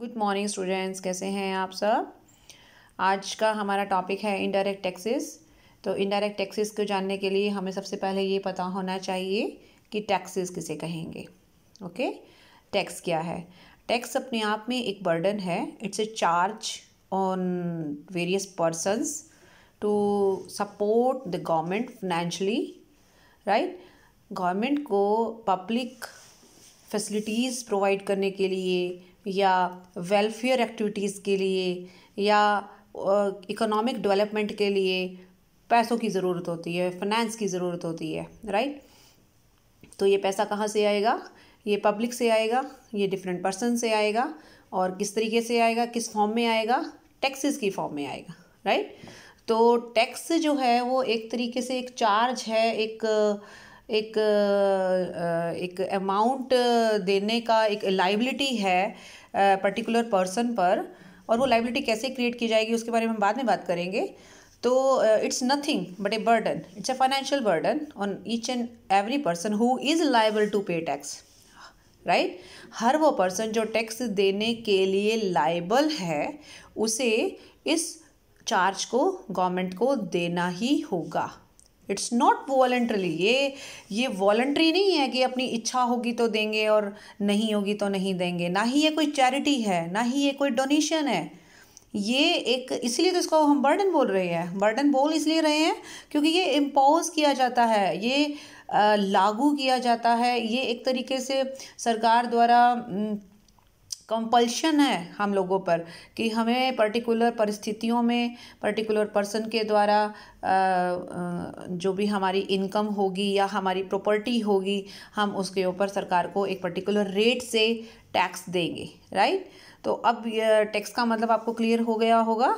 good morning students कैसे हैं आप सब आज का हमारा टॉपिक है इनडायरेक्ट टैक्सेस तो इनडायरेक्ट टैक्सेस को जानने के लिए हमें सबसे पहले ये पता होना चाहिए कि टैक्सेस किसे कहेंगे ओके टैक्स क्या है टैक्स अपने आप में एक बर्डन है it's a charge on various persons to support the government financially right government को पब्लिक फैसिलिटीज़ प्रोवाइड करने के लिए या वेलफेयर एक्टिविटीज़ के लिए या इकोनॉमिक डेवलपमेंट के लिए पैसों की ज़रूरत होती है फाइनेंस की ज़रूरत होती है राइट तो ये पैसा कहाँ से आएगा ये पब्लिक से आएगा ये डिफरेंट पर्सन से आएगा और किस तरीके से आएगा किस फॉर्म में आएगा टैक्सेस की फॉर्म में आएगा राइट तो टैक्स जो है वो एक तरीके से एक चार्ज है एक एक एक अमाउंट देने का एक लाइबिलिटी है पर्टिकुलर पर्सन पर और वो लाइबिलिटी कैसे क्रिएट की जाएगी उसके बारे में हम बाद में बात करेंगे तो it's nothing but a burden it's a financial burden on each and every person who is liable to pay tax right हर वो पर्सन जो टैक्स देने के लिए लाइबल है उसे इस चार्ज को गवर्नमेंट को देना ही होगा इट्स नॉट वॉलेंट्रली ये ये वॉलेंट्री नहीं है कि अपनी इच्छा होगी तो देंगे और नहीं होगी तो नहीं देंगे ना ही ये कोई चैरिटी है ना ही ये कोई डोनेशन है ये एक इसलिए तो इसको हम बर्डन बोल रहे हैं बर्डन बोल इसलिए रहे हैं क्योंकि ये इम्पोज किया जाता है ये लागू किया जाता है ये एक तरीके से सरकार द्वारा कंपल्शन है हम लोगों पर कि हमें पर्टिकुलर परिस्थितियों में पर्टिकुलर पर्सन के द्वारा जो भी हमारी इनकम होगी या हमारी प्रॉपर्टी होगी हम उसके ऊपर सरकार को एक पर्टिकुलर रेट से टैक्स देंगे राइट तो अब टैक्स का मतलब आपको क्लियर हो गया होगा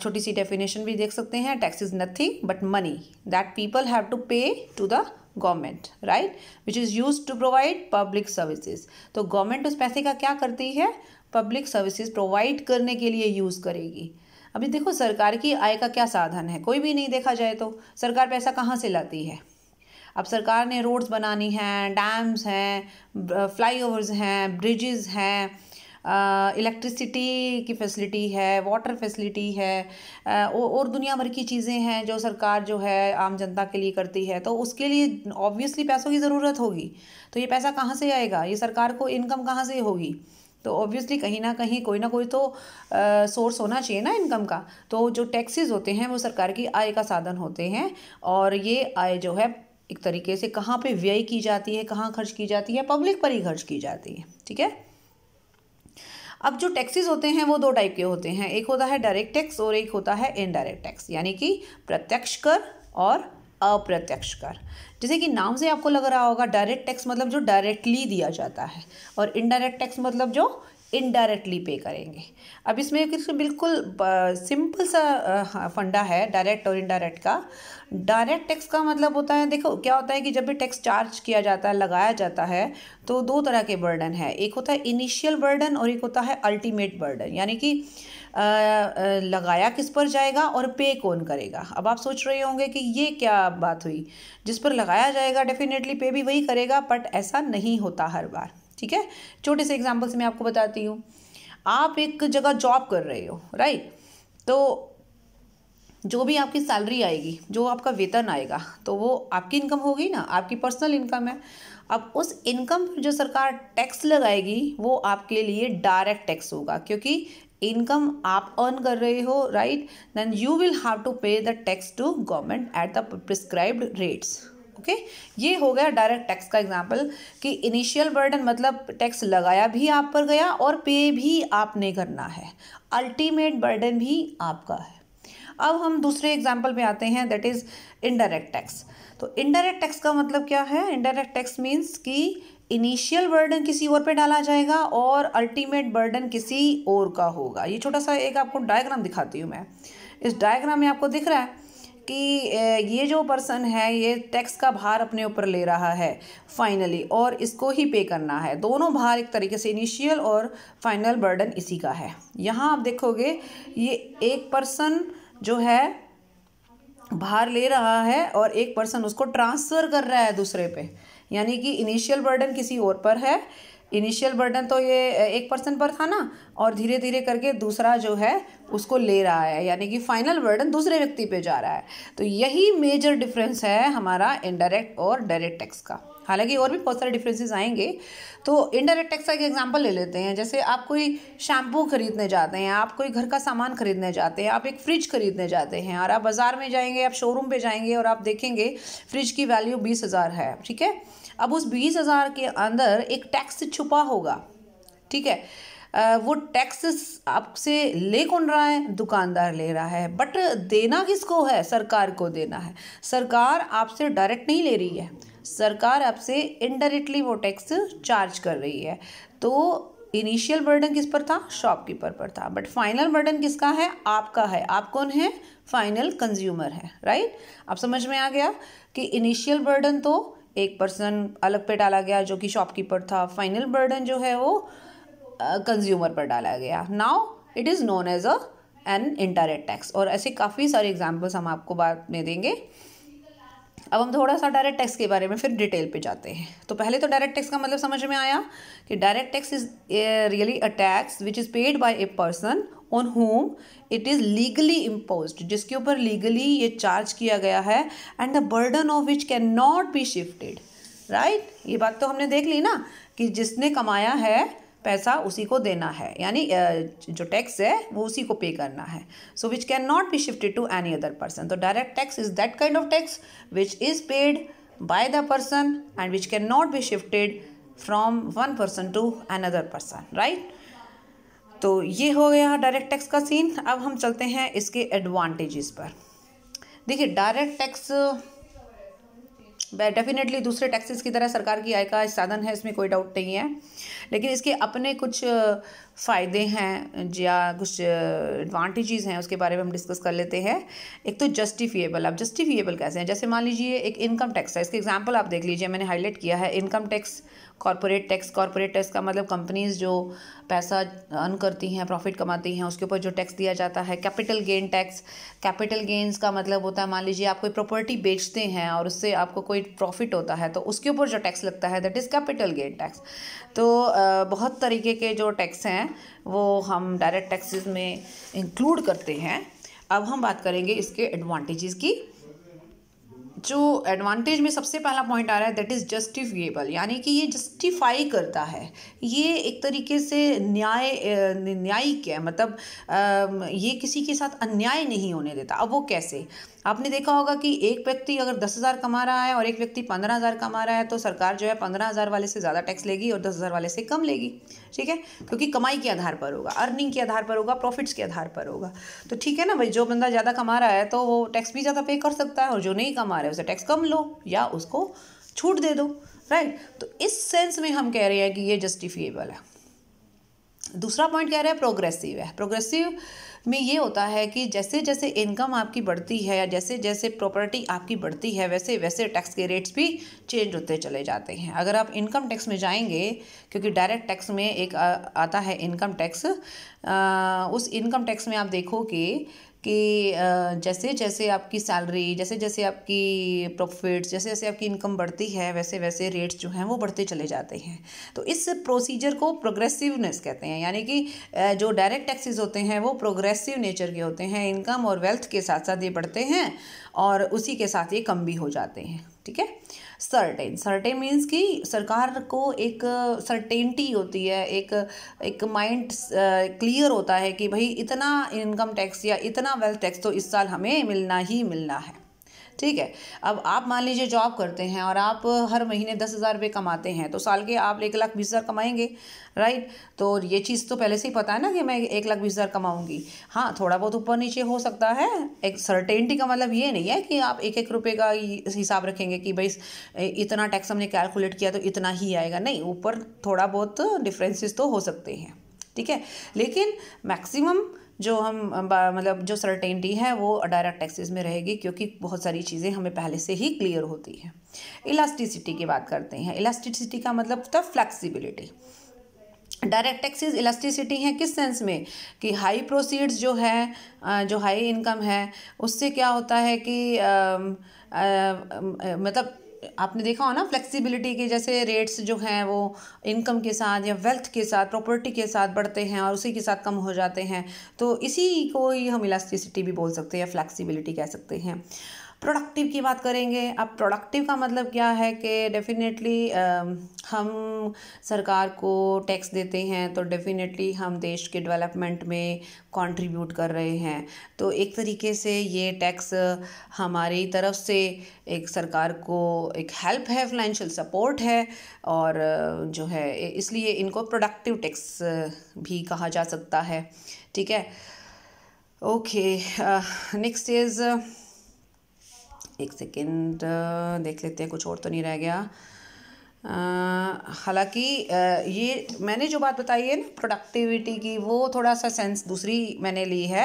छोटी सी डेफिनेशन भी देख सकते हैं tax is nothing but money that people have to pay to the government right which is use to provide public services तो गवर्नमेंट उस पैसे का क्या करती है पब्लिक सर्विसेज प्रोवाइड करने के लिए यूज़ करेगी अभी देखो सरकार की आय का क्या साधन है कोई भी नहीं देखा जाए तो सरकार पैसा कहाँ से लाती है अब सरकार ने रोड्स बनानी हैं डैम्स हैं फ्लाईओवर्स हैं ब्रिजेस हैं इलेक्ट्रिसिटी की फैसिलिटी है वाटर फैसिलिटी है और दुनिया भर की चीज़ें हैं जो सरकार जो है आम जनता के लिए करती है तो उसके लिए ऑब्वियसली पैसों की ज़रूरत होगी तो ये पैसा कहाँ से आएगा ये सरकार को इनकम कहाँ से होगी तो ऑब्वियसली कहीं ना कहीं कोई ना कोई तो सोर्स होना चाहिए ना इनकम का तो जो टैक्सेस होते हैं वो सरकार की आय का साधन होते हैं और ये आय जो है एक तरीके से कहाँ पे व्यय की जाती है कहाँ खर्च की जाती है पब्लिक पर ही खर्च की जाती है ठीक है अब जो टैक्सेस होते हैं वो दो टाइप के होते हैं एक होता है डायरेक्ट टैक्स और एक होता है इनडायरेक्ट टैक्स यानी कि प्रत्यक्ष कर और अप्रत्यक्ष कर जैसे कि नाम से आपको लग रहा होगा डायरेक्ट टैक्स मतलब जो डायरेक्टली दिया जाता है और इनडायरेक्ट टैक्स मतलब जो इनडायरेक्टली पे करेंगे अब इसमें बिल्कुल सिंपल सा हाँ, फंडा है डायरेक्ट और इनडायरेक्ट का डायरेक्ट टैक्स का मतलब होता है देखो क्या होता है कि जब भी टैक्स चार्ज किया जाता है लगाया जाता है तो दो तरह के बर्डन है एक होता है इनिशियल बर्डन और एक होता है अल्टीमेट बर्डन यानी कि लगाया किस पर जाएगा और पे कौन करेगा अब आप सोच रहे होंगे कि ये क्या बात हुई जिस पर लगाया जाएगा डेफिनेटली पे भी वही करेगा बट ऐसा नहीं होता हर बार ठीक है छोटे से एग्जाम्पल से मैं आपको बताती हूँ आप एक जगह जॉब कर रहे हो राइट तो जो भी आपकी सैलरी आएगी जो आपका वेतन आएगा तो वो आपकी इनकम होगी ना आपकी पर्सनल इनकम है अब उस इनकम पर जो सरकार टैक्स लगाएगी वो आपके लिए डायरेक्ट टैक्स होगा क्योंकि इनकम आप अर्न कर रहे हो right then you will have to pay the tax to government at the prescribed rates okay ये हो गया डायरेक्ट टैक्स का एग्जाम्पल कि इनिशियल बर्डन मतलब टैक्स लगाया भी आप पर गया और पे भी आपने करना है अल्टीमेट बर्डन भी आपका है अब हम दूसरे एग्जाम्पल में आते हैं दैट इज़ इनडायरेक्ट टैक्स तो इनडायरेक्ट टैक्स का मतलब क्या है इनडायरेक्ट टैक्स मीन्स कि इनिशियल बर्डन किसी और पे डाला जाएगा और अल्टीमेट बर्डन किसी और का होगा ये छोटा सा एक आपको डायग्राम दिखाती हूँ मैं इस डायग्राम में आपको दिख रहा है कि ये जो पर्सन है ये टैक्स का भार अपने ऊपर ले रहा है फाइनली और इसको ही पे करना है दोनों भार एक तरीके से इनिशियल और फाइनल बर्डन इसी का है यहाँ आप देखोगे ये एक पर्सन जो है भार ले रहा है और एक पर्सन उसको ट्रांसफ़र कर रहा है दूसरे पे यानी कि इनिशियल बर्डन किसी और पर है इनिशियल बर्डन तो ये एक पर्सन पर था ना और धीरे धीरे करके दूसरा जो है उसको ले रहा है यानी कि फाइनल बर्डन दूसरे व्यक्ति पे जा रहा है तो यही मेजर डिफरेंस है हमारा इनडायरेक्ट और डायरेक्ट टैक्स का हालांकि और भी बहुत सारे डिफरेंसेस आएंगे तो इनडायरेक्ट टैक्स का एक एग्जाम्पल ले लेते हैं जैसे आप कोई शैम्पू खरीदने जाते हैं आप कोई घर का सामान खरीदने जाते हैं आप एक फ्रिज खरीदने जाते हैं और आप बाज़ार में जाएंगे आप शोरूम पर जाएंगे और आप देखेंगे फ्रिज की वैल्यू बीस हज़ार है ठीक है अब उस बीस हज़ार के अंदर एक टैक्स छुपा होगा ठीक है वो टैक्स आपसे ले कौन रहा है दुकानदार ले रहा है बट देना किसको है सरकार को देना है सरकार आपसे डायरेक्ट नहीं ले रही है सरकार आपसे इनडायरेक्टली वो टैक्स चार्ज कर रही है तो इनिशियल बर्डन किस पर था शॉपकीपर पर था बट फाइनल बर्डन किसका है आपका है आप कौन है फाइनल कंज्यूमर है राइट आप समझ में आ गया कि इनिशियल बर्डन तो एक पर्सन अलग पे डाला गया जो कि शॉपकीपर था फाइनल बर्डन जो है वो कंज्यूमर uh, पर डाला गया now it is known as a an indirect tax और ऐसे काफ़ी सारे एग्जाम्पल्स हम आपको बाद में देंगे अब हम थोड़ा सा डायरेक्ट टैक्स के बारे में फिर डिटेल पे जाते हैं तो पहले तो डायरेक्ट टैक्स का मतलब समझ में आया कि direct tax is really a tax which is paid by a person on whom it is legally impose जिसके ऊपर लीगली ये चार्ज किया गया है and the burden of which can not be shifted right ये बात तो हमने देख ली ना कि जिसने कमाया है पैसा उसी को देना है यानी जो टैक्स है वो उसी को पे करना है so which can not be shifted to any other person तो direct tax is that kind of tax which is paid person and which can not be shifted from one person to to other person right तो ये हो गया direct tax का scene अब हम चलते हैं इसके एडवांटेजेस पर देखिए डायरेक्ट टैक्स डेफिनेटली दूसरे टैक्सेस की तरह सरकार की आय का साधन है इसमें कोई डाउट नहीं है लेकिन इसके अपने कुछ फ़ायदे हैं या कुछ एडवांटेजेस हैं उसके बारे में हम डिस्कस कर लेते हैं एक तो जस्टिफिएबल अब जस्टिफिएबल कैसे हैं जैसे मान लीजिए एक इनकम टैक्स है इसके एग्जांपल आप देख लीजिए मैंने हाईलाइट किया है income tax corporate tax corporate tax का मतलब कंपनीज़ जो पैसा अर्न करती हैं प्रॉफिट कमाती हैं उसके ऊपर जो टैक्स दिया जाता है capital gain tax capital gains का मतलब होता है मान लीजिए आप कोई प्रॉपर्टी बेचते हैं और उससे आपको कोई प्रॉफिट होता है तो उसके ऊपर जो टैक्स लगता है that is capital gain tax तो बहुत तरीके के जो टैक्स हैं हैं वो हम डायरेक्ट टैक्सेस में इंक्लूड करते हैं अब हम बात करेंगे इसके एडवांटेजेस की जो एडवांटेज में सबसे पहला पॉइंट आ रहा है दैट इज़ जस्टिफिएबल यानी कि ये जस्टिफाई करता है ये एक तरीके से न्याय न्यायिक है मतलब ये किसी के साथ अन्याय नहीं होने देता अब वो कैसे आपने देखा होगा कि एक व्यक्ति अगर दस हज़ार कमा रहा है और एक व्यक्ति पंद्रह हज़ार कमा रहा है तो सरकार जो है पंद्रह हज़ार वाले से ज़्यादा टैक्स लेगी और दस हज़ार वाले से कम लेगी ठीक है क्योंकि कमाई के आधार पर होगा अर्निंग के आधार पर होगा प्रॉफिट्स के आधार पर होगा तो ठीक है ना भाई जो बंदा ज़्यादा कमा रहा है तो वो टैक्स भी ज़्यादा पे कर सकता है और जो नहीं कमा रहा है उसे टैक्स कम लो या उसको छूट दे दो राइट तो इस सेंस में हम कह रहे हैं कि ये जस्टिफिएबल है दूसरा पॉइंट कह रहा है प्रोग्रेसिव है प्रोग्रेसिव में ये होता है कि जैसे जैसे इनकम आपकी बढ़ती है या जैसे जैसे प्रॉपर्टी आपकी बढ़ती है वैसे वैसे टैक्स के रेट्स भी चेंज होते चले जाते हैं अगर आप इनकम टैक्स में जाएंगे क्योंकि डायरेक्ट टैक्स में एक आ, आता है इनकम टैक्स उस इनकम टैक्स में आप देखो कि कि जैसे जैसे आपकी सैलरी जैसे जैसे आपकी प्रॉफिट्स जैसे जैसे आपकी इनकम बढ़ती है वैसे वैसे रेट्स जो हैं वो बढ़ते चले जाते हैं तो इस प्रोसीजर को प्रोग्रेसिवनेस कहते हैं यानी कि जो डायरेक्ट टैक्सेस होते हैं वो प्रोग्रेसिव नेचर के होते हैं इनकम और वेल्थ के साथ साथ ये बढ़ते हैं और उसी के साथ ये कम भी हो जाते हैं ठीक है सर्टेन सर्टेन मीन्स कि सरकार को एक सर्टेनिटी होती है एक एक माइंड क्लियर होता है कि भाई इतना इनकम टैक्स या इतना वेल्थ टैक्स तो इस साल हमें मिलना ही मिलना है ठीक है अब आप मान लीजिए जॉब करते हैं और आप हर महीने दस हज़ार रुपये कमाते हैं तो साल के आप एक लाख बीस हज़ार कमाएंगे राइट तो ये चीज़ तो पहले से ही पता है ना कि मैं एक लाख बीस हज़ार कमाऊँगी हाँ थोड़ा बहुत ऊपर नीचे हो सकता है एक सर्टेनिटी का मतलब ये नहीं है कि आप एक एक रुपये का हिसाब रखेंगे कि भाई इतना टैक्स हमने कैलकुलेट किया तो इतना ही आएगा नहीं ऊपर थोड़ा बहुत डिफरेंसेस तो हो सकते हैं ठीक है लेकिन मैक्सिमम जो हम मतलब जो सर्टेनिटी है वो डायरेक्ट टैक्सेस में रहेगी क्योंकि बहुत सारी चीज़ें हमें पहले से ही क्लियर होती है इलास्टिसिटी की बात करते हैं इलास्टिसिटी का मतलब था फ्लैक्सीबिलिटी डायरेक्ट टैक्सेस इलास्टिसिटी हैं किस सेंस में कि हाई प्रोसीड्स जो है जो हाई इनकम है उससे क्या होता है कि आ, आ, आ, मतलब आपने देखा हो ना फ्लेक्सिबिलिटी के जैसे रेट्स जो हैं वो इनकम के साथ या वेल्थ के साथ प्रॉपर्टी के साथ बढ़ते हैं और उसी के साथ कम हो जाते हैं तो इसी को ही हम इलास्टिसिटी भी बोल सकते हैं या फ्लैक्सीबिलिटी कह सकते हैं प्रोडक्टिव की बात करेंगे अब प्रोडक्टिव का मतलब क्या है कि डेफिनेटली हम सरकार को टैक्स देते हैं तो डेफिनेटली हम देश के डेवलपमेंट में कंट्रीब्यूट कर रहे हैं तो एक तरीके से ये टैक्स हमारी तरफ से एक सरकार को एक हेल्प है फाइनेंशियल सपोर्ट है और जो है इसलिए इनको प्रोडक्टिव टैक्स भी कहा जा सकता है ठीक है ओके नेक्स्ट इज़ एक सेकेंड देख लेते हैं कुछ और तो नहीं रह गया हालांकि ये मैंने जो बात बताई है ना प्रोडक्टिविटी की वो थोड़ा सा सेंस दूसरी मैंने ली है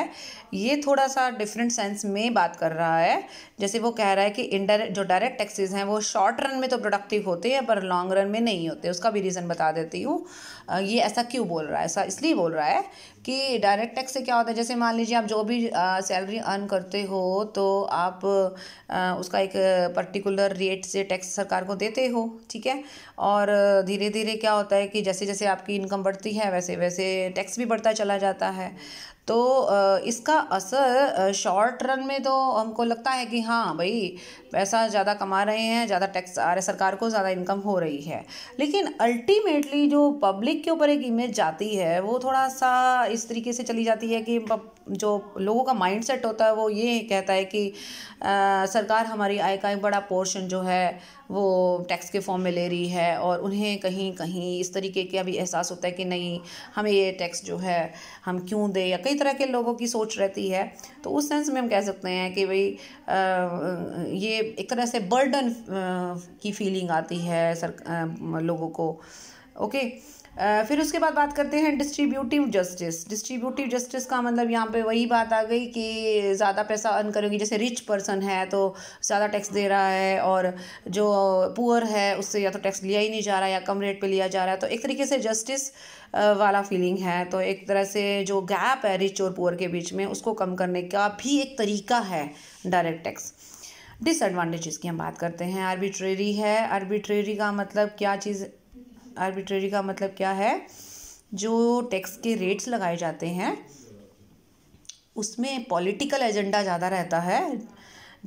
ये थोड़ा सा डिफरेंट सेंस में बात कर रहा है जैसे वो कह रहा है कि इनडायरेक्ट जो डायरेक्ट टैक्सेस हैं वो शॉर्ट रन में तो प्रोडक्टिव होते हैं पर लॉन्ग रन में नहीं होते उसका भी रीज़न बता देती हूँ ये ऐसा क्यों बोल रहा है ऐसा इसलिए बोल रहा है कि डायरेक्ट टैक्स से क्या होता है जैसे मान लीजिए आप जो भी सैलरी अर्न करते हो तो आप उसका एक पर्टिकुलर रेट से टैक्स सरकार को देते हो ठीक है और धीरे धीरे क्या होता है कि जैसे जैसे आपकी इनकम बढ़ती है वैसे वैसे टैक्स भी बढ़ता चला जाता है तो इसका असर शॉर्ट रन में तो हमको लगता है कि हाँ भाई पैसा ज़्यादा कमा रहे हैं ज़्यादा टैक्स आ रहे सरकार को ज़्यादा इनकम हो रही है लेकिन अल्टीमेटली जो पब्लिक के ऊपर एक इमेज जाती है वो थोड़ा सा इस तरीके से चली जाती है कि जो लोगों का माइंड सेट होता है वो ये कहता है कि आ, सरकार हमारी आय का एक बड़ा पोर्शन जो है वो टैक्स के फॉर्म में ले रही है और उन्हें कहीं कहीं इस तरीके के अभी एहसास होता है कि नहीं हमें ये टैक्स जो है हम क्यों दें या कई तरह के लोगों की सोच रहती है तो उस सेंस में हम कह सकते हैं कि भाई ये एक तरह से बर्डन की फीलिंग आती है सर लोगों को ओके फिर उसके बाद बात करते हैं डिस्ट्रीब्यूटिव जस्टिस डिस्ट्रीब्यूटिव जस्टिस का मतलब यहाँ पे वही बात आ गई कि ज़्यादा पैसा अर्न करेंगे जैसे रिच पर्सन है तो ज़्यादा टैक्स दे रहा है और जो पुअर है उससे या तो टैक्स लिया ही नहीं जा रहा या कम रेट पे लिया जा रहा है तो एक तरीके से जस्टिस वाला फीलिंग है तो एक तरह से जो गैप है रिच और पुअर के बीच में उसको कम करने का भी एक तरीका है डायरेक्ट टैक्स डिसएडवांटेजेस की हम बात करते हैं आर्बिट्रेरी है आर्बिट्रेरी का मतलब क्या चीज़ आर्बिट्रेरी का मतलब क्या है जो टैक्स के रेट्स लगाए जाते हैं उसमें पॉलिटिकल एजेंडा ज़्यादा रहता है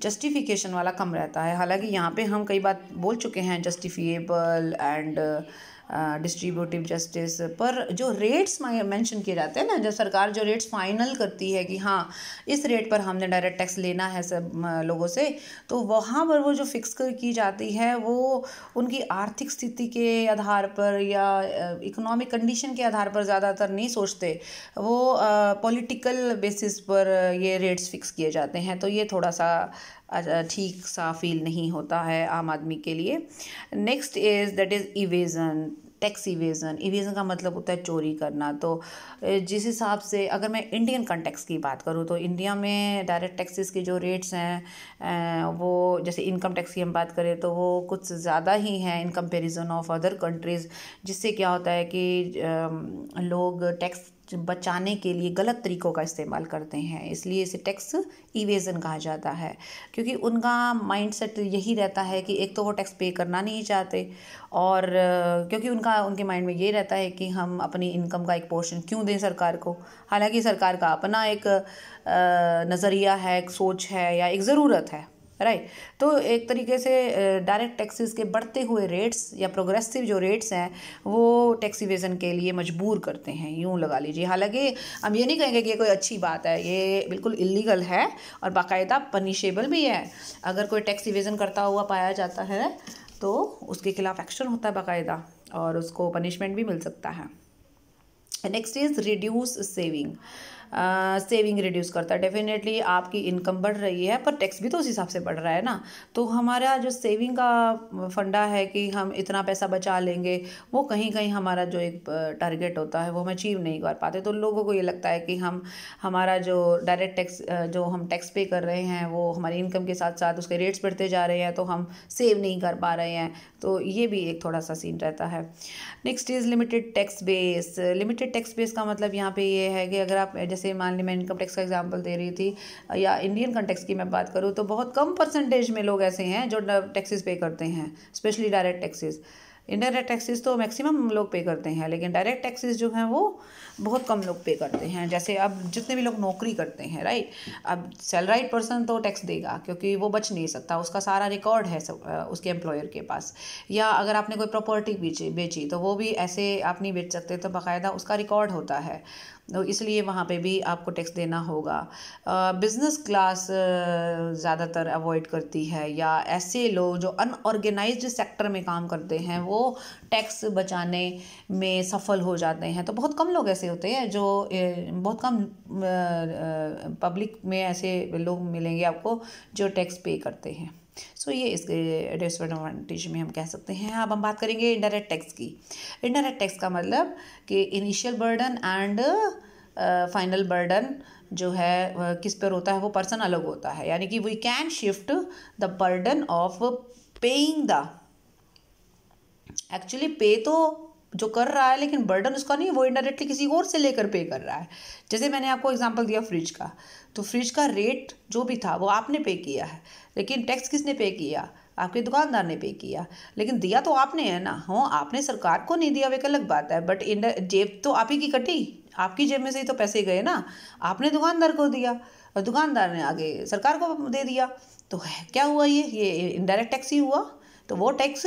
जस्टिफिकेशन वाला कम रहता है हालांकि यहाँ पे हम कई बात बोल चुके हैं जस्टिफिएबल एंड डिस्ट्रीब्यूटिव जस्टिस पर जो रेट्स मेंशन किए जाते हैं ना जब सरकार जो रेट्स फाइनल करती है कि हाँ इस रेट पर हमने डायरेक्ट टैक्स लेना है सब लोगों से तो वहाँ पर वो जो फिक्स की जाती है वो उनकी आर्थिक स्थिति के आधार पर या इकोनॉमिक कंडीशन के आधार पर ज़्यादातर नहीं सोचते वो पॉलिटिकल बेसिस पर ये रेट्स फिक्स किए जाते हैं तो ये थोड़ा सा ठीक सा फील नहीं होता है आम आदमी के लिए next is that is evasion tax evasion evasion का मतलब होता है चोरी करना तो जिस हिसाब से अगर मैं इंडियन कंटेक्स की बात करूँ तो इंडिया में डायरेक्ट टैक्सेस के जो रेट्स हैं वो जैसे इनकम टैक्स की हम बात करें तो वो कुछ ज़्यादा ही हैं in comparison of other countries जिससे क्या होता है कि लोग टैक्स बचाने के लिए गलत तरीक़ों का इस्तेमाल करते हैं इसलिए इसे टैक्स इवेज़न कहा जाता है क्योंकि उनका माइंडसेट यही रहता है कि एक तो वो टैक्स पे करना नहीं चाहते और क्योंकि उनका उनके माइंड में ये रहता है कि हम अपनी इनकम का एक पोर्शन क्यों दें सरकार को हालांकि सरकार का अपना एक नज़रिया है एक सोच है या एक ज़रूरत है राइट तो एक तरीके से डायरेक्ट टैक्सीज के बढ़ते हुए रेट्स या प्रोग्रेसिव जो रेट्स हैं वो टैक्सीवेजन के लिए मजबूर करते हैं यूँ लगा लीजिए हालांकि हम ये नहीं कहेंगे कि ये कोई अच्छी बात है ये बिल्कुल इलीगल है और बाकायदा पनिशेबल भी है अगर कोई टैक्सीवेजन करता हुआ पाया जाता है तो उसके खिलाफ एक्शन होता है बाकायदा और उसको पनिशमेंट भी मिल सकता है next is reduce saving saving reduce करता है डेफिनेटली आपकी इनकम बढ़ रही है पर टैक्स भी तो उस हिसाब से बढ़ रहा है ना तो हमारा जो सेविंग का फंडा है कि हम इतना पैसा बचा लेंगे वो कहीं कहीं हमारा जो एक टारगेट होता है वो हम अचीव नहीं कर पाते तो लोगों को ये लगता है कि हम हमारा जो डायरेक्ट टैक्स जो हम टैक्स पे कर रहे हैं वो हमारी इनकम के साथ साथ उसके रेट्स बढ़ते जा रहे हैं तो हम सेव नहीं कर पा रहे हैं तो ये भी एक थोड़ा सा सीन रहता है next is limited tax base limited tax base का मतलब यहाँ पे ये है कि अगर आप जैसे जैसे मान ली मैं इनकम टैक्स का एग्जाम्पल दे रही थी या इंडियन कंटेक्स की मैं बात करूँ तो बहुत कम परसेंटेज में लोग ऐसे हैं जो टैक्सेस पे करते हैं specially direct taxes indirect taxes तो मैक्सिमम लोग पे करते हैं लेकिन डायरेक्ट टैक्सेस जो हैं वो बहुत कम लोग पे करते हैं जैसे अब जितने भी लोग नौकरी करते हैं राइट अब सैलराइड पर्सन तो टैक्स देगा क्योंकि वो बच नहीं सकता उसका सारा रिकॉर्ड है उसके एम्प्लॉयर के पास या अगर आपने कोई प्रॉपर्टी बेची बेची तो वो भी ऐसे आप नहीं बेच सकते तो बाकायदा उसका रिकॉर्ड होता है तो इसलिए वहाँ पे भी आपको टैक्स देना होगा बिजनेस क्लास ज़्यादातर अवॉइड करती है या ऐसे लोग जो अनऑर्गेनाइज सेक्टर में काम करते हैं वो टैक्स बचाने में सफल हो जाते हैं तो बहुत कम लोग ऐसे ऐसे होते हैं जो बहुत कम पब्लिक में ऐसे लोग मिलेंगे आपको जो टैक्स पे करते हैं सो so, ये इसके डिसएडवांटेज में हम कह सकते हैं अब हम बात करेंगे इंडायरेक्ट टैक्स की इंडायरेक्ट टैक्स का मतलब कि initial burden and final burden जो है किस पर होता है वो पर्सन अलग होता है यानी कि we can shift the burden of paying the actually पे तो जो कर रहा है लेकिन बर्डन उसका नहीं वो इंडायरेक्टली किसी और से लेकर पे कर रहा है जैसे मैंने आपको एग्जांपल दिया फ्रिज का तो फ्रिज का रेट जो भी था वो आपने पे किया है लेकिन टैक्स किसने पे किया आपके दुकानदार ने पे किया लेकिन दिया तो आपने है ना हाँ आपने सरकार को नहीं दिया वो एक अलग बात है बट इंडा जेब तो आप ही की कटी आपकी जेब में से ही तो पैसे गए ना आपने दुकानदार को दिया और दुकानदार ने आगे सरकार को दे दिया तो क्या हुआ ये ये इनडायरेक्ट टैक्स ही हुआ तो वो टैक्स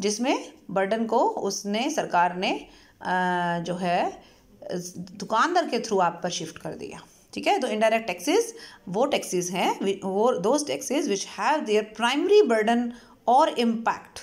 जिसमें बर्डन को उसने सरकार ने जो है दुकानदार के थ्रू आप पर शिफ्ट कर दिया ठीक है तो इनडायरेक्ट टैक्सेस वो टैक्सेस हैं वो those taxes which have their primary burden और impact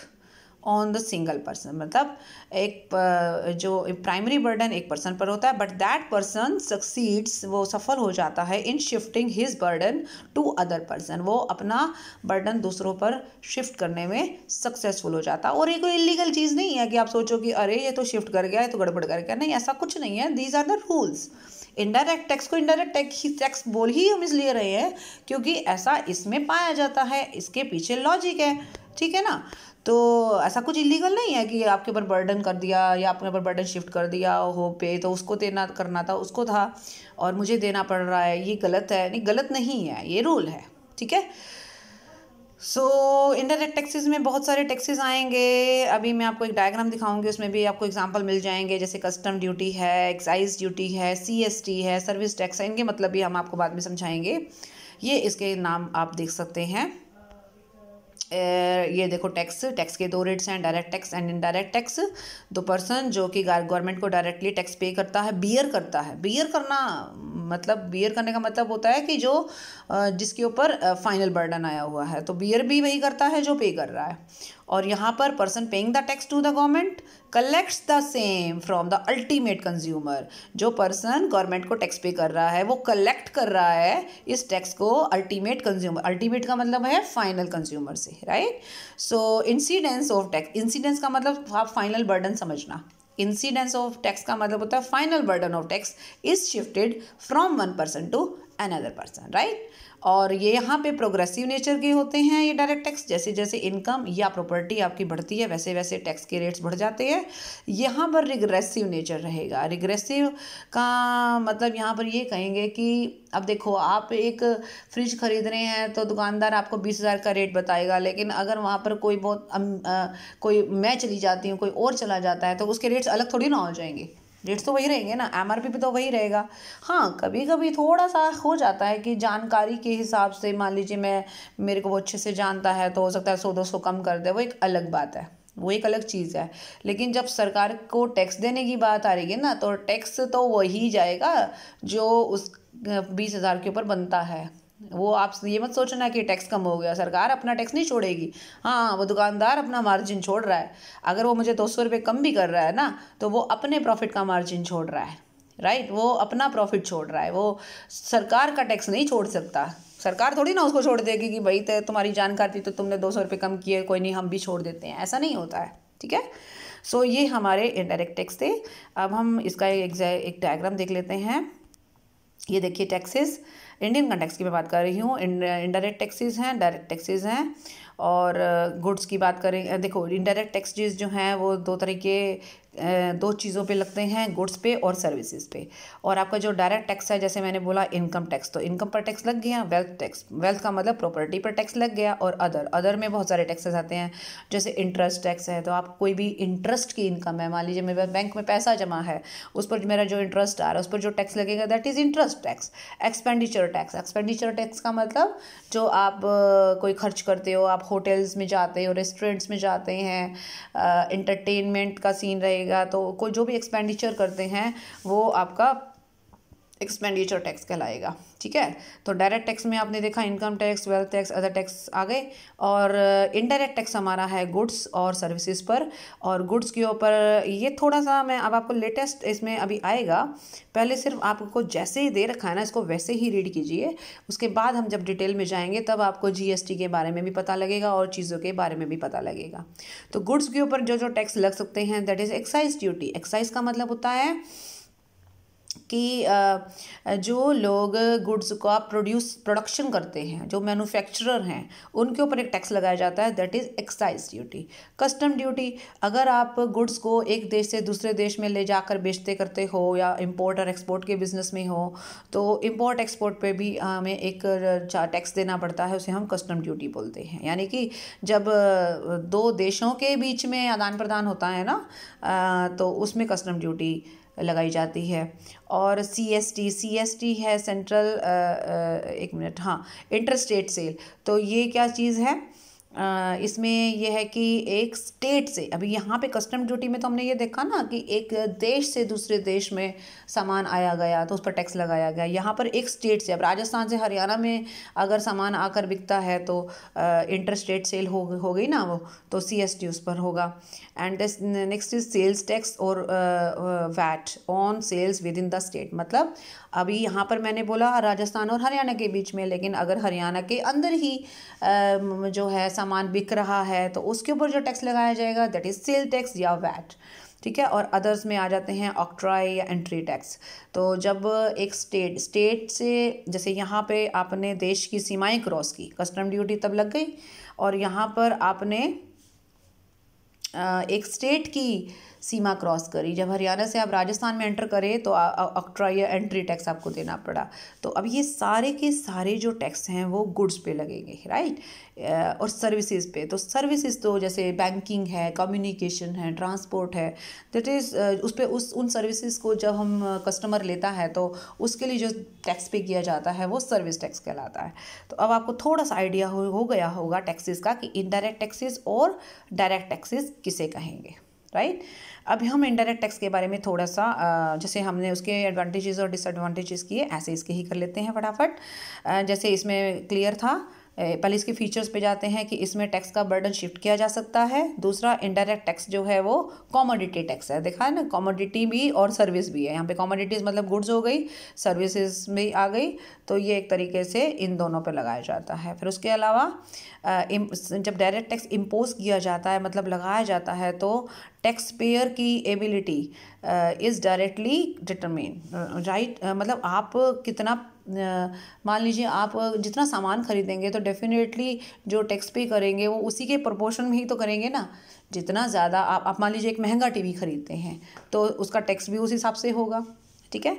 on the single person मतलब एक जो प्राइमरी बर्डन एक पर्सन पर होता है बट दैट पर्सन सक्सीड्स वो सफल हो जाता है in shifting his burden to other person वो अपना बर्डन दूसरों पर शिफ्ट करने में सक्सेसफुल हो जाता है और ये कोई इलीगल चीज़ नहीं है कि आप सोचो कि अरे ये तो शिफ्ट कर गया है तो गड़बड़ कर गया नहीं ऐसा कुछ नहीं है these are the rules indirect tax को इनडायरेक्ट टैक्स ही टैक्स बोल ही हम इसलिए रहे हैं क्योंकि ऐसा इसमें पाया जाता है इसके पीछे लॉजिक है ठीक है ना तो ऐसा कुछ इलीगल नहीं है कि आपके ऊपर बर्डन कर दिया या आपके ऊपर बर्डन शिफ्ट कर दिया हो पे तो उसको देना करना था उसको था और मुझे देना पड़ रहा है ये गलत है नहीं गलत नहीं है ये रूल है ठीक है सो इंटरनेट टैक्सेस में बहुत सारे टैक्सेस आएंगे अभी मैं आपको एक डायग्राम दिखाऊंगी उसमें भी आपको एग्जांपल मिल जाएंगे जैसे कस्टम ड्यूटी है एक्साइज ड्यूटी है सीएसटी है सर्विस टैक्स है इनके मतलब भी हम आपको बाद में समझाएंगे ये इसके नाम आप देख सकते हैं ये देखो टैक्स टैक्स के दो रेट्स हैं direct tax and indirect tax दो पर्सन जो कि गवर्नमेंट को डायरेक्टली टैक्स पे करता है बियर करता है बियर करना मतलब बियर करने का मतलब होता है कि जो जिसके ऊपर फाइनल बर्डन आया हुआ है तो बियर भी वही करता है जो पे कर रहा है और यहाँ पर person paying the tax to the government collects the same from the ultimate consumer जो पर्सन गवर्नमेंट को टैक्स पे कर रहा है वो कलेक्ट कर रहा है इस टैक्स को अल्टीमेट कंज्यूमर अल्टीमेट का मतलब है फाइनल कंज्यूमर से right so incidence of tax incidence का मतलब आप फाइनल बर्डन समझना इंसिडेंस ऑफ टैक्स का मतलब होता है final burden of tax is shifted from one person to another person right और ये यहाँ पे प्रोग्रेसिव नेचर के होते हैं ये डायरेक्ट टैक्स जैसे जैसे इनकम या प्रॉपर्टी आपकी बढ़ती है वैसे वैसे टैक्स के रेट्स बढ़ जाते हैं यहाँ पर रिग्रेसिव नेचर रहेगा रिग्रेसिव का मतलब यहाँ पर ये कहेंगे कि अब देखो आप एक फ्रिज खरीद रहे हैं तो दुकानदार आपको बीस हज़ार का रेट बताएगा लेकिन अगर वहाँ पर कोई बहुत अम, आ, कोई मैं चली जाती हूँ कोई और चला जाता है तो उसके रेट्स अलग थोड़ी ना हो जाएंगे रेट्स तो वही रहेंगे ना एम भी तो वही रहेगा हाँ कभी कभी थोड़ा सा हो जाता है कि जानकारी के हिसाब से मान लीजिए मैं मेरे को वो अच्छे से जानता है तो हो सकता है सौ दो सौ कम कर दे वो एक अलग बात है वो एक अलग चीज़ है लेकिन जब सरकार को टैक्स देने की बात आ रही है ना तो टैक्स तो वही जाएगा जो उस बीस हज़ार के ऊपर बनता है वो आप ये मत सोचना कि टैक्स कम हो गया सरकार अपना टैक्स नहीं छोड़ेगी हाँ वो दुकानदार अपना मार्जिन छोड़ रहा है अगर वो मुझे दो सौ रुपये कम भी कर रहा है ना तो वो अपने प्रॉफिट का मार्जिन छोड़ रहा है राइट वो अपना प्रॉफिट छोड़ रहा है वो सरकार का टैक्स नहीं छोड़ सकता सरकार थोड़ी ना उसको छोड़ देगी कि भाई तो तुम्हारी थी तो तुमने दो सौ रुपये कम किए कोई नहीं हम भी छोड़ देते हैं ऐसा नहीं होता है ठीक है सो ये हमारे इनडायरेक्ट टैक्स थे अब हम इसका एक डायग्राम देख लेते हैं ये देखिए टैक्सेस इंडियन कॉन्टेक्स की मैं बात कर रही हूँ इंडायरेक्ट टैक्सेस हैं डायरेक्ट टैक्सेस हैं और गुड्स uh, की बात करें देखो इंडायरेक्ट टैक्सेस जो हैं वो दो तरह के दो चीज़ों पे लगते हैं गुड्स पे और सर्विसेज पे और आपका जो डायरेक्ट टैक्स है जैसे मैंने बोला इनकम टैक्स तो इनकम पर टैक्स लग गया वेल्थ टैक्स वेल्थ का मतलब प्रॉपर्टी पर टैक्स लग गया और अदर अदर में बहुत सारे टैक्सेस आते हैं जैसे इंटरेस्ट टैक्स है तो आप कोई भी इंटरेस्ट की इनकम है मान लीजिए मेरे बैंक में पैसा जमा है उस पर मेरा जो इंटरेस्ट आ रहा है उस पर जो टैक्स लगेगा that is interest tax expenditure tax expenditure tax का मतलब जो आप कोई खर्च करते हो आप होटल्स में जाते हो रेस्टोरेंट्स में जाते हैं इंटरटेनमेंट का सीन रहे रहेगा तो कोई जो भी एक्सपेंडिचर करते हैं वो आपका एक्सपेंडिचर टैक्स कहलाएगा ठीक है तो डायरेक्ट टैक्स में आपने देखा income tax wealth tax other tax आ गए और इनडायरेक्ट uh, टैक्स हमारा है गुड्स और सर्विसेज पर और गुड्स के ऊपर ये थोड़ा सा मैं अब आपको लेटेस्ट इसमें अभी आएगा पहले सिर्फ आपको जैसे ही दे रखा है ना इसको वैसे ही रीड कीजिए उसके बाद हम जब डिटेल में जाएंगे तब आपको जी के बारे में भी पता लगेगा और चीज़ों के बारे में भी पता लगेगा तो गुड्स के ऊपर जो जो टैक्स लग सकते हैं that is excise duty excise का मतलब होता है कि जो लोग गुड्स को आप प्रोड्यूस प्रोडक्शन करते हैं जो मैन्युफैक्चरर हैं उनके ऊपर एक टैक्स लगाया जाता है that is excise duty custom duty अगर आप गुड्स को एक देश से दूसरे देश में ले जाकर बेचते करते हो या इम्पोर्ट और एक्सपोर्ट के बिज़नेस में हो तो इम्पोर्ट एक्सपोर्ट पर भी हमें एक टैक्स देना पड़ता है उसे हम कस्टम ड्यूटी बोलते हैं यानी कि जब दो देशों के बीच में आदान प्रदान होता है ना तो उसमें कस्टम ड्यूटी लगाई जाती है और C S T C S T है सेंट्रल एक मिनट हाँ इंटर स्टेट सेल तो ये क्या चीज़ है इसमें यह है कि एक स्टेट से अभी यहाँ पे कस्टम ड्यूटी में तो हमने ये देखा ना कि एक देश से दूसरे देश में सामान आया गया तो उस पर टैक्स लगाया गया यहाँ पर एक स्टेट से अब राजस्थान से हरियाणा में अगर सामान आकर बिकता है तो इंटर स्टेट सेल हो हो गई ना वो तो सी एस टी उस पर होगा and next is sales tax और VAT on sales within the state मतलब अभी यहाँ पर मैंने बोला राजस्थान और हरियाणा के बीच में लेकिन अगर हरियाणा के अंदर ही uh, जो है सामान बिक रहा है तो उसके ऊपर जो टैक्स लगाया जाएगा दैट इज़ सेल टैक्स या वैट ठीक है और अदर्स में आ जाते हैं ऑक्ट्राई या एंट्री टैक्स तो जब एक स्टेट स्टेट से जैसे यहाँ पे आपने देश की सीमाएं क्रॉस की कस्टम ड्यूटी तब लग गई और यहाँ पर आपने एक स्टेट की सीमा क्रॉस करी जब हरियाणा से आप राजस्थान में एंटर करें तो अक्ट्रा या एंट्री टैक्स आपको देना पड़ा तो अब ये सारे के सारे जो टैक्स हैं वो गुड्स पे लगेंगे राइट और सर्विसेज पे तो सर्विसेज तो जैसे बैंकिंग है कम्युनिकेशन है ट्रांसपोर्ट है दैट इज़ उस पर उस उन सर्विसेज को जब हम कस्टमर लेता है तो उसके लिए जो टैक्स पे किया जाता है वो सर्विस टैक्स कहलाता है तो अब आपको थोड़ा सा आइडिया हो, हो गया होगा टैक्सेस का कि इनडायरेक्ट टैक्सेस और डायरेक्ट टैक्सेस किसे कहेंगे राइट अभी हम इनडायरेक्ट टैक्स के बारे में थोड़ा सा जैसे हमने उसके एडवांटेजेस और डिसएडवांटेजेस किए ऐसे इसके ही कर लेते हैं फटाफट जैसे इसमें क्लियर था पहले इसके फीचर्स पे जाते हैं कि इसमें टैक्स का बर्डन शिफ्ट किया जा सकता है दूसरा इनडायरेक्ट टैक्स जो है वो कॉमोडिटी टैक्स है देखा है ना कॉमोडिटी भी और सर्विस भी है यहाँ पे कॉमोडिटीज़ मतलब गुड्स हो गई सर्विसेज भी आ गई तो ये एक तरीके से इन दोनों पर लगाया जाता है फिर उसके अलावा जब डायरेक्ट टैक्स इम्पोज किया जाता है मतलब लगाया जाता है तो टैक्स पेयर की ability is directly determine right मतलब आप कितना मान लीजिए आप जितना सामान खरीदेंगे तो डेफिनेटली जो टैक्स पे करेंगे वो उसी के प्रोपोर्शन में ही तो करेंगे ना जितना ज़्यादा आप आप मान लीजिए एक महंगा टीवी खरीदते हैं तो उसका टैक्स भी उस हिसाब से होगा ठीक है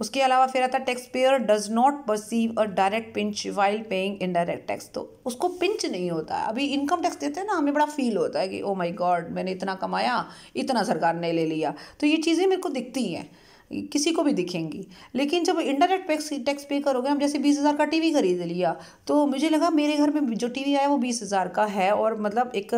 उसके अलावा फिर आता है tax payer does not perceive a direct pinch while paying indirect tax तो उसको पिंच नहीं होता है अभी इनकम टैक्स देते हैं ना हमें बड़ा फील होता है कि ओ माय गॉड मैंने इतना कमाया इतना सरकार ने ले लिया तो ये चीज़ें मेरे को दिखती हैं किसी को भी दिखेंगी लेकिन जब पे टैक्स पे करोगे हम जैसे बीस हज़ार का टीवी खरीद लिया तो मुझे लगा मेरे घर में जो टीवी आया वो बीस हज़ार का है और मतलब एक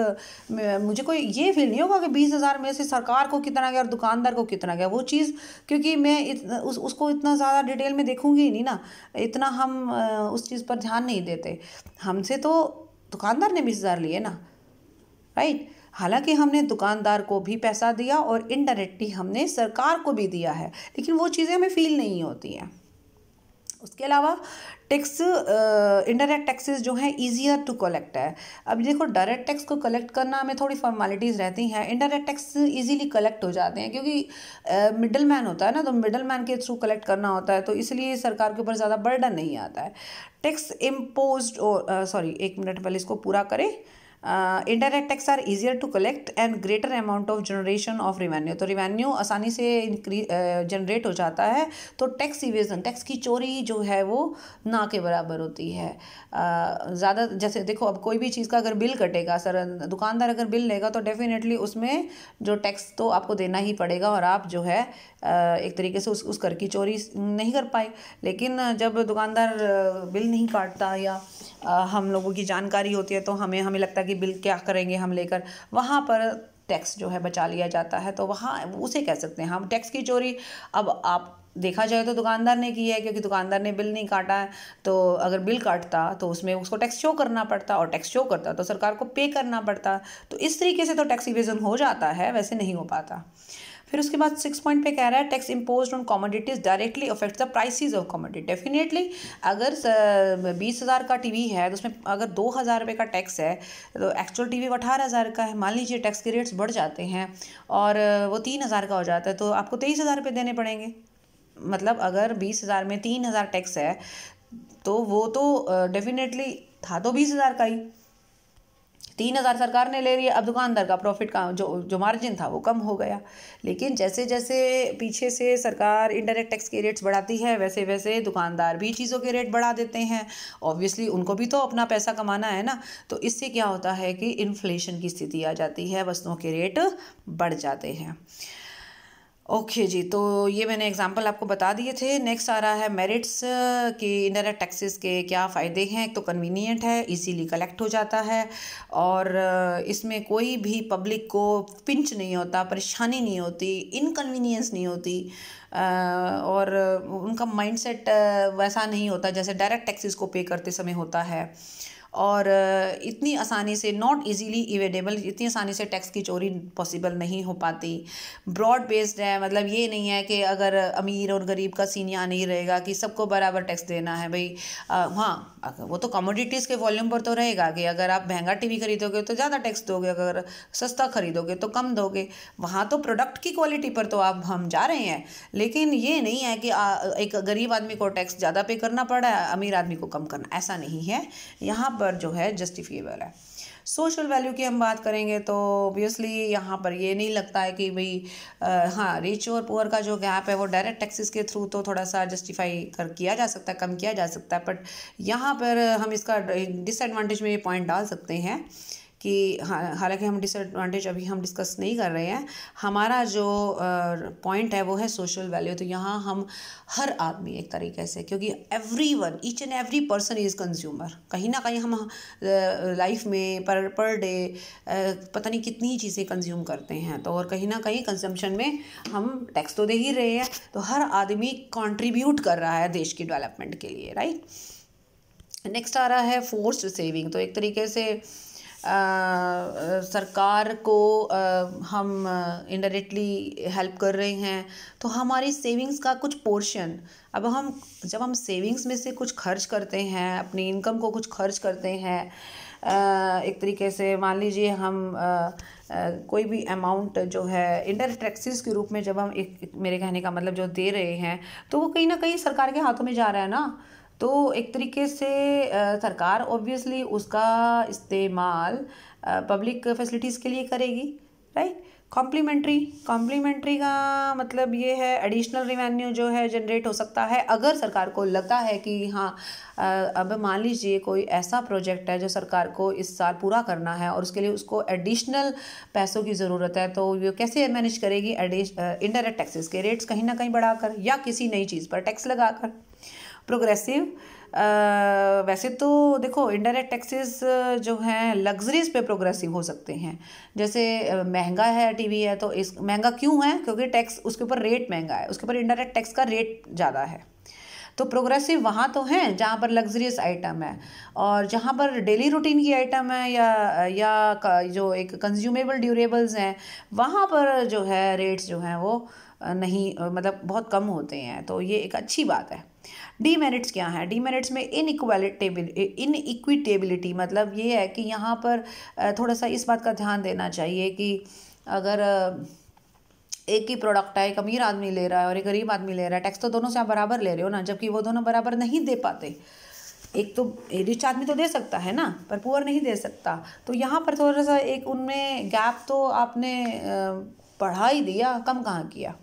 मुझे कोई ये फील नहीं होगा कि बीस हज़ार में से सरकार को कितना गया और दुकानदार को कितना गया वो चीज़ क्योंकि मैं इत, उस उसको इतना ज़्यादा डिटेल में देखूँगी नहीं ना इतना हम उस चीज़ पर ध्यान नहीं देते हमसे तो दुकानदार ने बीस हज़ार लिए ना राइट हालांकि हमने दुकानदार को भी पैसा दिया और इनडायरेक्टली हमने सरकार को भी दिया है लेकिन वो चीज़ें हमें फील नहीं होती हैं उसके अलावा टैक्स इंडायरेक्ट टैक्सेस जो हैं ईजियर टू कलेक्ट है अब देखो डायरेक्ट टैक्स को कलेक्ट करना हमें थोड़ी फॉर्मेलिटीज़ रहती हैं इंडायरेक्ट टैक्स ईजीली कलेक्ट हो जाते हैं क्योंकि मिडल uh, मैन होता है ना तो मिडल मैन के थ्रू कलेक्ट करना होता है तो इसलिए सरकार के ऊपर ज़्यादा बर्डन नहीं आता है टैक्स इम्पोज सॉरी एक मिनट पहले इसको पूरा करें indirect tax are easier to collect and greater amount of generation of revenue तो रिवेन्यू आसानी से जनरेट uh, हो जाता है तो टैक्स इवेजन टैक्स की चोरी जो है वो ना के बराबर होती है uh, ज़्यादा जैसे देखो अब कोई भी चीज़ का अगर बिल कटेगा सर दुकानदार अगर बिल लेगा तो डेफिनेटली उसमें जो टैक्स तो आपको देना ही पड़ेगा और आप जो है uh, एक तरीके से उस उस कर की चोरी नहीं कर पाए लेकिन जब दुकानदार बिल नहीं काटता या हम लोगों की जानकारी होती है तो हमें हमें लगता है कि बिजली बिल क्या करेंगे हम लेकर वहाँ पर टैक्स जो है बचा लिया जाता है तो वहाँ उसे कह सकते हैं हम टैक्स की चोरी अब आप देखा जाए तो दुकानदार ने की है क्योंकि दुकानदार ने बिल नहीं काटा है तो अगर बिल काटता तो उसमें उसको टैक्स शो करना पड़ता और टैक्स शो करता तो सरकार को पे करना पड़ता तो इस तरीके से तो टैक्स इवेजन हो जाता है वैसे नहीं हो पाता फिर उसके बाद सिक्स पॉइंट पे कह रहा है tax impose on commodities directly affect the prices of commodity definitely अगर बीस हज़ार का टी वी है तो उसमें अगर दो हज़ार रुपये का टैक्स है तो एक्चुअल टी टीवी अठारह हज़ार का है मान लीजिए टैक्स के रेट्स बढ़ जाते हैं और वो तीन हज़ार का हो जाता है तो आपको तेईस हज़ार रुपये देने पड़ेंगे मतलब अगर बीस हज़ार में तीन हज़ार टैक्स है तो वो तो डेफिनेटली था तो बीस हज़ार का ही तीन हज़ार सरकार ने ले रही है अब दुकानदार का प्रॉफिट का जो जो मार्जिन था वो कम हो गया लेकिन जैसे जैसे पीछे से सरकार इंडायरेक्ट टैक्स के रेट्स बढ़ाती है वैसे वैसे दुकानदार भी चीज़ों के रेट बढ़ा देते हैं ऑब्वियसली उनको भी तो अपना पैसा कमाना है ना तो इससे क्या होता है कि इन्फ्लेशन की स्थिति आ जाती है वस्तुओं के रेट बढ़ जाते हैं ओके okay जी तो ये मैंने एग्जांपल आपको बता दिए थे नेक्स्ट आ रहा है मेरिट्स कि इनडायरेक्ट टैक्सेस के क्या फ़ायदे हैं एक तो कन्वीनियंट है इजीली कलेक्ट हो जाता है और इसमें कोई भी पब्लिक को पिंच नहीं होता परेशानी नहीं होती इनकन्वीनियंस नहीं होती और उनका माइंडसेट वैसा नहीं होता जैसे डायरेक्ट टैक्सेस को पे करते समय होता है और इतनी आसानी से नॉट इजीली इवेडेबल इतनी आसानी से टैक्स की चोरी पॉसिबल नहीं हो पाती ब्रॉड बेस्ड है मतलब ये नहीं है कि अगर अमीर और गरीब का सीन यहाँ नहीं रहेगा कि सबको बराबर टैक्स देना है भाई हाँ वो तो कमोडिटीज़ के वॉल्यूम पर तो रहेगा कि अगर आप महंगा टीवी खरीदोगे तो ज़्यादा टैक्स दोगे अगर सस्ता खरीदोगे तो कम दोगे वहाँ तो प्रोडक्ट की क्वालिटी पर तो आप हम जा रहे हैं लेकिन ये नहीं है कि एक गरीब आदमी को टैक्स ज़्यादा पे करना पड़ रहा है अमीर आदमी को कम करना ऐसा नहीं है यहाँ पर पर जो है जस्टिफिएबल है सोशल वैल्यू की हम बात करेंगे तो ऑब्वियसली यहाँ पर ये नहीं लगता है कि भाई हाँ रिच और पुअर का जो गैप है वो डायरेक्ट टैक्सेस के थ्रू तो थोड़ा सा जस्टिफाई कर किया जा सकता है कम किया जा सकता है बट यहाँ पर हम इसका डिसएडवांटेज में ये पॉइंट डाल सकते हैं कि हालांकि हम डिसएडवांटेज अभी हम डिस्कस नहीं कर रहे हैं हमारा जो पॉइंट है वो है सोशल वैल्यू तो यहाँ हम हर आदमी एक तरीके से क्योंकि every one each and every person is consumer कहीं ना कहीं हम लाइफ में पर पर डे पता नहीं कितनी चीज़ें कंज्यूम करते हैं तो और कहीं ना कहीं कंजम्पशन में हम टैक्स तो दे ही रहे हैं तो हर आदमी कॉन्ट्रीब्यूट कर रहा है देश की डेवलपमेंट के लिए राइट नेक्स्ट आ रहा है फोर्स सेविंग तो एक तरीके से सरकार को हम इनडायरेक्टली हेल्प कर रहे हैं तो हमारी सेविंग्स का कुछ पोर्शन अब हम जब हम सेविंग्स में से कुछ खर्च करते हैं अपनी इनकम को कुछ खर्च करते हैं एक तरीके से मान लीजिए हम आ, आ, कोई भी अमाउंट जो है इंडर टैक्सेस के रूप में जब हम एक, एक मेरे कहने का मतलब जो दे रहे हैं तो वो कहीं ना कहीं सरकार के हाथों में जा रहा है ना तो एक तरीके से सरकार ऑब्वियसली उसका इस्तेमाल पब्लिक फैसिलिटीज़ के लिए करेगी राइट कॉम्प्लीमेंट्री कॉम्प्लीमेंट्री का मतलब ये है एडिशनल रिवेन्यू जो है जनरेट हो सकता है अगर सरकार को लगता है कि हाँ अब मान लीजिए कोई ऐसा प्रोजेक्ट है जो सरकार को इस साल पूरा करना है और उसके लिए उसको एडिशनल पैसों की ज़रूरत है तो ये कैसे मैनेज करेगी एडिश इनडायरेक्ट टैक्सेस के रेट्स कहीं ना कहीं बढ़ाकर या किसी नई चीज़ पर टैक्स लगाकर प्रोग्रेसिव आ, वैसे तो देखो इनडायरेक्ट टैक्सेस जो हैं लग्जरीज पे प्रोग्रेसिव हो सकते हैं जैसे महंगा है टीवी है तो इस महंगा क्यों है क्योंकि टैक्स उसके ऊपर रेट महंगा है उसके ऊपर इनडायरेक्ट टैक्स का रेट ज़्यादा है तो प्रोग्रेसिव वहाँ तो हैं जहाँ पर लग्जरियस आइटम है और जहाँ पर डेली रूटीन की आइटम है या या जो एक कंज्यूमेबल ड्यूरेबल्स हैं वहाँ पर जो है रेट्स जो हैं वो नहीं मतलब बहुत कम होते हैं तो ये एक अच्छी बात है डीमेरिट्स क्या हैं डीमेरिट्स में इनइक्वलिटेबिल इनइक्विटेबिलिटी मतलब ये है कि यहाँ पर थोड़ा सा इस बात का ध्यान देना चाहिए कि अगर एक ही प्रोडक्ट है एक अमीर आदमी ले रहा है और एक गरीब आदमी ले रहा है टैक्स तो दोनों से आप बराबर ले रहे हो ना जबकि वो दोनों बराबर नहीं दे पाते एक तो रिच आदमी तो दे सकता है ना पर पुअर नहीं दे सकता तो यहाँ पर थोड़ा सा एक उनमें गैप तो आपने बढ़ा ही दिया कम कहाँ किया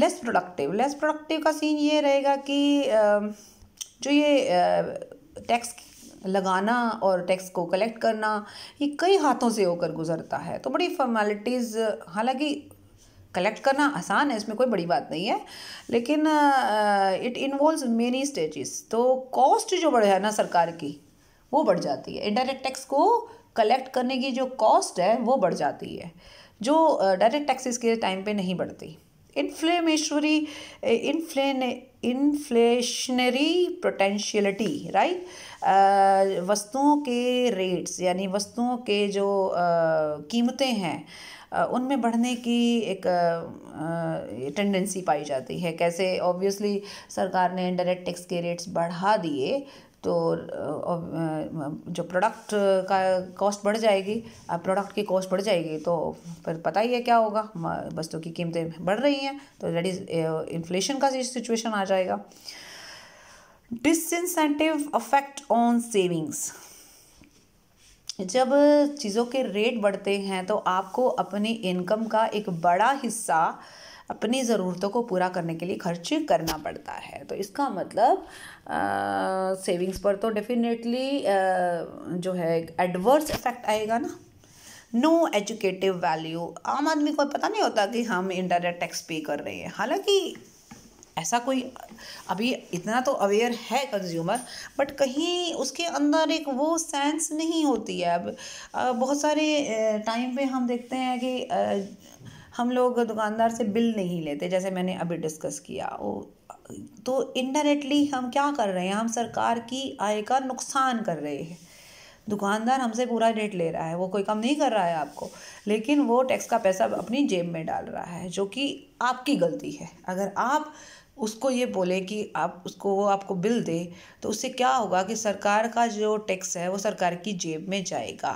लेस प्रोडक्टिव लेस प्रोडक्टिव का सीन ये रहेगा कि जो ये टैक्स लगाना और टैक्स को कलेक्ट करना ये कई हाथों से होकर गुजरता है तो बड़ी फॉर्मेलिटीज़ हालांकि कलेक्ट करना आसान है इसमें कोई बड़ी बात नहीं है लेकिन इट इन्वॉल्व मेनी स्टेजेस तो कॉस्ट जो बढ़ है ना सरकार की वो बढ़ जाती है इनडायरेक्ट टैक्स को कलेक्ट करने की जो कॉस्ट है वो बढ़ जाती है जो डायरेक्ट टैक्सेस के टाइम पे नहीं बढ़ती इन्फ्ले इन्फ्लेशनरी पोटेंशियलिटी राइट वस्तुओं के रेट्स यानी वस्तुओं के जो eh, कीमतें हैं eh, उनमें बढ़ने की एक टेंडेंसी eh, पाई जाती है कैसे ऑब्वियसली सरकार ने डायरेक्ट टैक्स के रेट्स बढ़ा दिए तो जो प्रोडक्ट का कॉस्ट बढ़ जाएगी अब प्रोडक्ट की कॉस्ट बढ़ जाएगी तो फिर पता ही है क्या होगा वस्तु की कीमतें बढ़ रही हैं तो दैट इज़ इन्फ्लेशन का सिचुएशन आ जाएगा डिसइंसेंटिव अफेक्ट ऑन सेविंग्स जब चीज़ों के रेट बढ़ते हैं तो आपको अपनी इनकम का एक बड़ा हिस्सा अपनी ज़रूरतों को पूरा करने के लिए खर्च करना पड़ता है तो इसका मतलब सेविंग्स पर तो डेफिनेटली जो है एडवर्स इफेक्ट आएगा ना नो एजुकेटिव वैल्यू आम आदमी को पता नहीं होता कि हम इंटरनेट टैक्स पे कर रहे हैं हालांकि ऐसा कोई अभी इतना तो अवेयर है कंज्यूमर बट कहीं उसके अंदर एक वो सेंस नहीं होती है अब बहुत सारे टाइम पे हम देखते हैं कि हम लोग दुकानदार से बिल नहीं लेते जैसे मैंने अभी डिस्कस किया वो तो इनडायरेक्टली हम क्या कर रहे हैं हम सरकार की आय का नुकसान कर रहे हैं दुकानदार हमसे पूरा रेट ले रहा है वो कोई कम नहीं कर रहा है आपको लेकिन वो टैक्स का पैसा अपनी जेब में डाल रहा है जो कि आपकी गलती है अगर आप उसको ये बोले कि आप उसको वो आपको बिल दे तो उससे क्या होगा कि सरकार का जो टैक्स है वो सरकार की जेब में जाएगा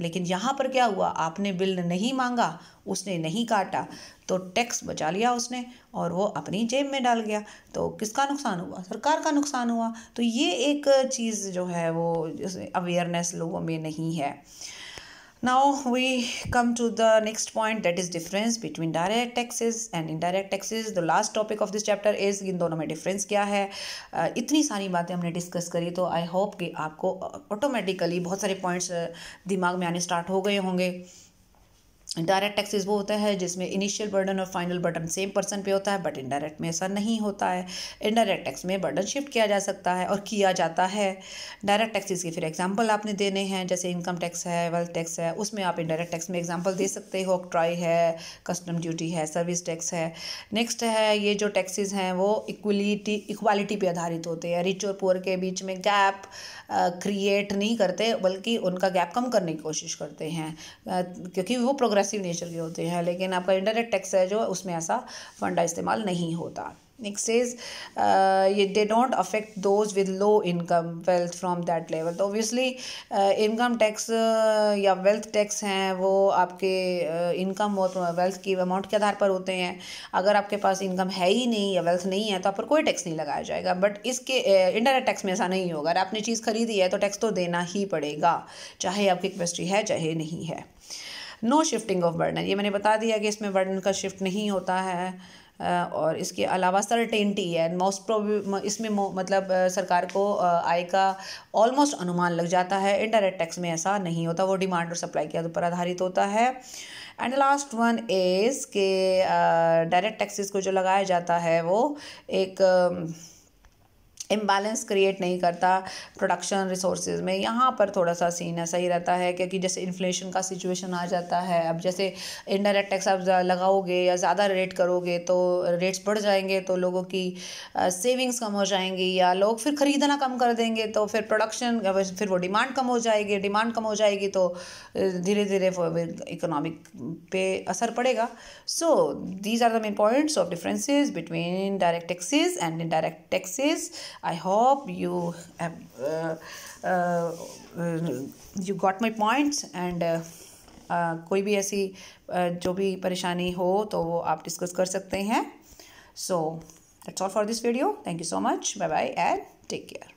लेकिन यहाँ पर क्या हुआ आपने बिल नहीं मांगा उसने नहीं काटा तो टैक्स बचा लिया उसने और वो अपनी जेब में डाल गया तो किसका नुकसान हुआ सरकार का नुकसान हुआ तो ये एक चीज़ जो है वो अवेयरनेस लोगों में नहीं है now we come to the next point that is difference between direct taxes and indirect taxes the last topic of this chapter is इन दोनों में difference क्या है uh, इतनी सारी बातें हमने discuss करी तो आई होप कि आपको ऑटोमेटिकली बहुत सारे पॉइंट्स दिमाग में आने start हो गए होंगे डायरेक्ट टैक्सेस वो होता है जिसमें इनिशियल बर्डन और फाइनल बर्डन सेम पर्सन पे होता है बट इनडायरेक्ट में ऐसा नहीं होता है इनडायरेक्ट टैक्स में बर्डन शिफ्ट किया जा सकता है और किया जाता है डायरेक्ट टैक्सेस के फिर एग्जांपल आपने देने हैं जैसे इनकम टैक्स है वेल्थ टैक्स है उसमें आप इनडायरेक्ट टैक्स में एग्जाम्पल दे सकते हो ट्राई है कस्टम ड्यूटी है सर्विस टैक्स है नेक्स्ट है ये जो टैक्सेज हैं वो इक्वलिटी इक्वालिटी पर आधारित होते हैं रिच और पुअर के बीच में गैप क्रिएट नहीं करते बल्कि उनका गैप कम करने की कोशिश करते हैं क्योंकि वो प्रोग्राम प्रोग्रेसिव नेचर के होते हैं लेकिन आपका इंटरनेट टैक्स है जो उसमें ऐसा फंडा इस्तेमाल नहीं होता नेक्स्ट इज uh, ये they don't affect those with low income wealth from that level तो ओबियसली इनकम टैक्स या वेल्थ टैक्स हैं वो आपके इनकम uh, और वेल्थ की अमाउंट के आधार पर होते हैं अगर आपके पास इनकम है ही नहीं या वेल्थ नहीं है तो आप पर कोई टैक्स नहीं लगाया जाएगा बट इसके इंडायरेक्ट uh, टैक्स में ऐसा नहीं होगा अगर आपने चीज़ खरीदी है तो टैक्स तो देना ही पड़ेगा चाहे आपकी कैपेसिटी है चाहे नहीं है नो शिफ्टिंग ऑफ बर्डन ये मैंने बता दिया कि इसमें बर्डन का शिफ्ट नहीं होता है और इसके अलावा सर्टेनिटी है मोस्ट प्रोब इसमें मतलब सरकार को आय का ऑलमोस्ट अनुमान लग जाता है इनडायरेक्ट टैक्स में ऐसा नहीं होता वो डिमांड और सप्लाई के ऊपर आधारित होता है एंड लास्ट वन इज़ के डायरेक्ट टैक्सेस को जो लगाया जाता है वो एक uh, इम्बैलेंस क्रिएट नहीं करता प्रोडक्शन रिसोर्सेज में यहाँ पर थोड़ा सा सीन ऐसा ही रहता है क्योंकि जैसे इन्फ्लेशन का सिचुएशन आ जाता है अब जैसे इनडायरेक्ट टैक्स आप लगाओगे या ज़्यादा रेट करोगे तो रेट्स बढ़ जाएंगे तो लोगों की सेविंग्स कम हो जाएंगी या लोग फिर ख़रीदना कम कर देंगे तो फिर प्रोडक्शन फिर वो डिमांड कम हो जाएगी डिमांड कम हो जाएगी तो धीरे धीरे इकोनॉमिक पे असर पड़ेगा so these are the main points of differences between direct taxes and indirect taxes I hope you have, uh, uh, you got my points and uh, Uh, कोई भी ऐसी uh, जो भी परेशानी हो तो वो आप डिस्कस कर सकते हैं so that's all for this video thank you so much bye bye and take care